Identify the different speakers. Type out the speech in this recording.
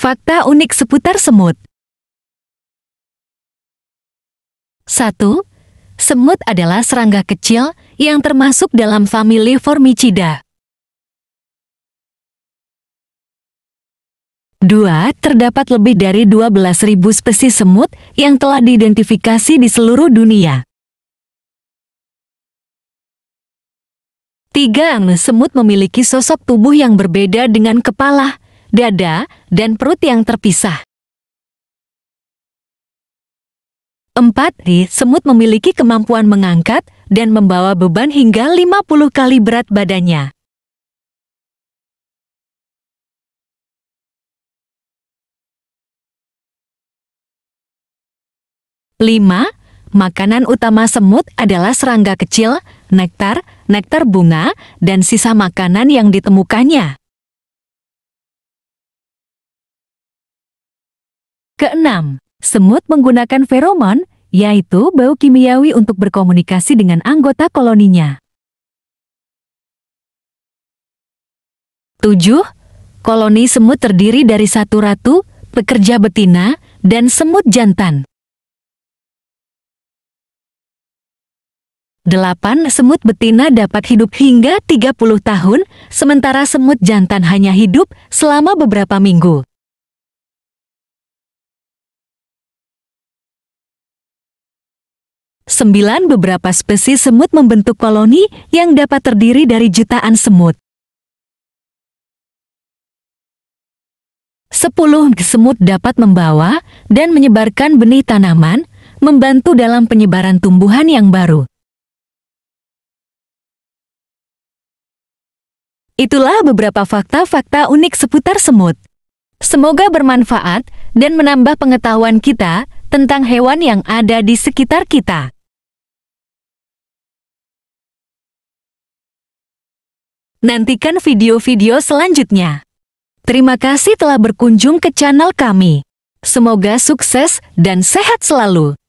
Speaker 1: Fakta unik seputar semut 1. Semut adalah serangga kecil yang termasuk dalam famili Formicida. 2. Terdapat lebih dari 12.000 spesies semut yang telah diidentifikasi di seluruh dunia. 3. Semut memiliki sosok tubuh yang berbeda dengan kepala, dada, dan perut yang terpisah. 4. Semut memiliki kemampuan mengangkat dan membawa beban hingga 50 kali berat badannya. Lima,
Speaker 2: makanan utama semut adalah serangga kecil, nektar, nektar bunga, dan sisa makanan yang ditemukannya.
Speaker 1: Keenam, semut menggunakan feromon, yaitu bau kimiawi untuk berkomunikasi dengan anggota koloninya. Tujuh, koloni semut terdiri dari satu ratu, pekerja betina, dan semut jantan.
Speaker 2: Delapan Semut betina dapat hidup hingga 30 tahun, sementara semut jantan hanya hidup selama beberapa minggu.
Speaker 1: Sembilan beberapa spesies semut membentuk koloni yang dapat terdiri dari jutaan semut. Sepuluh semut dapat membawa dan menyebarkan benih tanaman, membantu dalam penyebaran tumbuhan yang baru.
Speaker 2: Itulah beberapa fakta-fakta unik seputar semut. Semoga bermanfaat dan menambah pengetahuan kita tentang hewan yang ada di sekitar kita. Nantikan video-video selanjutnya. Terima kasih telah berkunjung ke channel kami. Semoga sukses dan sehat selalu.